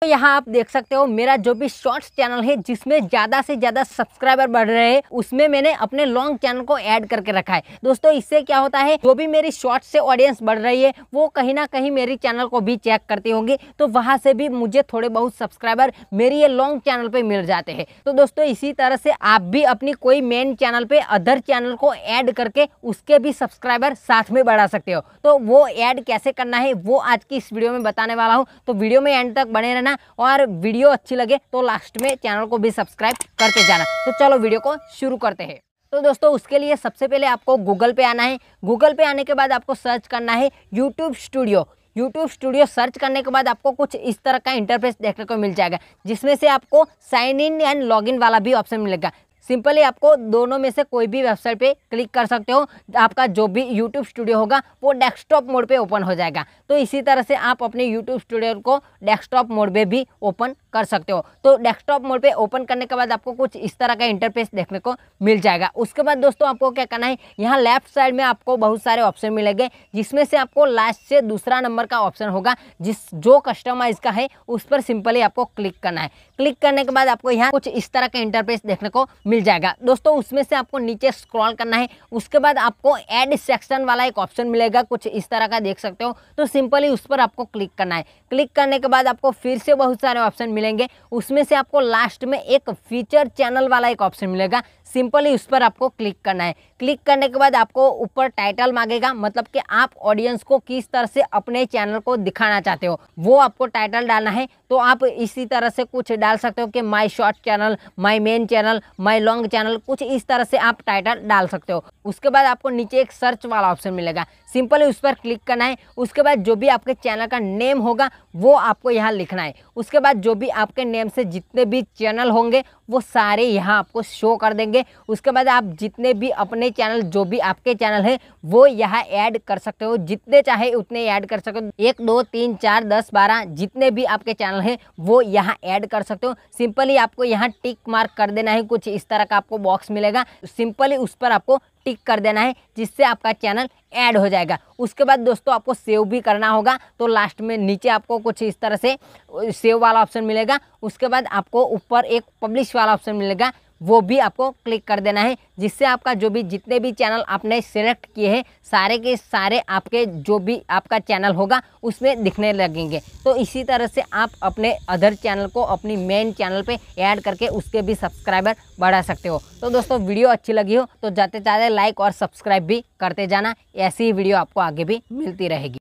तो यहाँ आप देख सकते हो मेरा जो भी शॉर्ट्स चैनल है जिसमें ज़्यादा से ज़्यादा सब्सक्राइबर बढ़ रहे हैं उसमें मैंने अपने लॉन्ग चैनल को ऐड करके रखा है दोस्तों इससे क्या होता है जो भी मेरी शॉर्ट्स से ऑडियंस बढ़ रही है वो कहीं ना कहीं मेरी चैनल को भी चेक करती होंगी तो वहां से भी मुझे थोड़े बहुत सब्सक्राइबर मेरी ये लॉन्ग चैनल पर मिल जाते हैं तो दोस्तों इसी तरह से आप भी अपनी कोई मेन चैनल पर अदर चैनल को ऐड करके उसके भी सब्सक्राइबर साथ में बढ़ा सकते हो तो वो ऐड कैसे करना है वो आज की इस वीडियो में बताने वाला हूँ तो वीडियो में एंड तक बने रहना जाना और वीडियो अच्छी लगे तो लास्ट में चैनल को भी सब्सक्राइब करते जाना तो चलो वीडियो को शुरू करते हैं तो दोस्तों उसके लिए सबसे पहले आपको गूगल पे आना है गूगल पे आने के बाद आपको सर्च करना है YouTube studio YouTube studio search करने के बाद आपको कुछ इस तरह का इंटरफेस देखने को मिल जाएगा जिसमें से आपको sign in and log in वाला भी ऑप्शन मिलेगा सिंपली आपको दोनों में से कोई भी वेबसाइट पे क्लिक कर सकते हो आपका जो भी यूट्यूब स्टूडियो होगा वो डेस्कटॉप मोड पे ओपन हो जाएगा तो इसी तरह से आप अपने यूट्यूब स्टूडियो को डेस्कटॉप मोड पे भी ओपन कर सकते हो तो डेस्कटॉप मोड पे ओपन करने के बाद आपको कुछ इस तरह का इंटरफेस देखने को मिल जाएगा उसके बाद दोस्तों आपको क्या करना है यहाँ लेफ्ट साइड में आपको बहुत सारे ऑप्शन मिलेंगे जिसमें से आपको लास्ट से दूसरा नंबर का ऑप्शन होगा जिस जो कस्टमाइज का है उस पर सिंपली आपको क्लिक करना है क्लिक करने के बाद आपको यहाँ कुछ इस तरह का इंटरफेस देखने को मिल जाएगा दोस्तों उसमें से आपको नीचे स्क्रॉल करना है उसके बाद आपको एड सेक्शन वाला एक ऑप्शन मिलेगा कुछ इस तरह का देख सकते हो तो सिंपली उस पर आपको क्लिक करना है क्लिक करने के बाद आपको फिर से बहुत सारे ऑप्शन मिले मिलेंगे उसमें से आपको लास्ट में एक फीचर चैनल वाला एक ऑप्शन मिलेगा सिंपली उस पर आपको क्लिक करना है क्लिक करने के बाद आपको ऊपर टाइटल मांगेगा मतलब कि आप ऑडियंस को किस तरह से अपने चैनल को दिखाना चाहते हो वो आपको टाइटल डालना है तो आप इसी तरह से कुछ डाल सकते हो कि my short channel my main channel my long channel कुछ इस तरह से आप टाइटल डाल सकते हो उसके बाद आपको नीचे एक सर्च वाला ऑप्शन मिलेगा सिंपली उस पर क्लिक करना है उसके बाद जो भी आपके चैनल का नेम होगा वो आपको यहाँ लिखना है उसके बाद जो भी आपके नेम से जितने भी चैनल होंगे वो सारे यहाँ आपको शो कर देंगे उसके बाद आप जितने भी अपने अपने चैनल जो भी आपके चैनल है वो यहाँ ऐड कर सकते हो जितने चाहे उतने ऐड कर सकते हो एक दो तीन चार दस बारह जितने भी आपके चैनल है वो यहाँ ऐड कर सकते हो सिंपली आपको यहाँ टिक मार्क कर देना है कुछ इस तरह का आपको बॉक्स मिलेगा सिंपली उस पर आपको टिक कर देना है जिससे आपका चैनल ऐड हो जाएगा उसके बाद दोस्तों आपको सेव भी करना होगा तो लास्ट में नीचे आपको कुछ इस तरह से सेव वाला ऑप्शन मिलेगा उसके बाद आपको ऊपर एक पब्लिश वाला ऑप्शन मिलेगा वो भी आपको क्लिक कर देना है जिससे आपका जो भी जितने भी चैनल आपने सेलेक्ट किए हैं सारे के सारे आपके जो भी आपका चैनल होगा उसमें दिखने लगेंगे तो इसी तरह से आप अपने अदर चैनल को अपनी मेन चैनल पे ऐड करके उसके भी सब्सक्राइबर बढ़ा सकते हो तो दोस्तों वीडियो अच्छी लगी हो तो जाते जाते लाइक और सब्सक्राइब भी करते जाना ऐसी वीडियो आपको आगे भी मिलती रहेगी